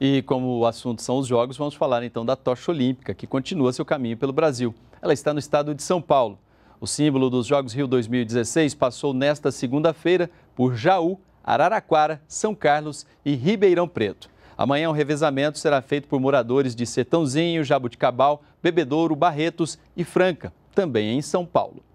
E como o assunto são os Jogos, vamos falar então da tocha olímpica, que continua seu caminho pelo Brasil. Ela está no estado de São Paulo. O símbolo dos Jogos Rio 2016 passou nesta segunda-feira por Jaú, Araraquara, São Carlos e Ribeirão Preto. Amanhã, o um revezamento será feito por moradores de Setãozinho, Jabuticabal, Bebedouro, Barretos e Franca, também em São Paulo.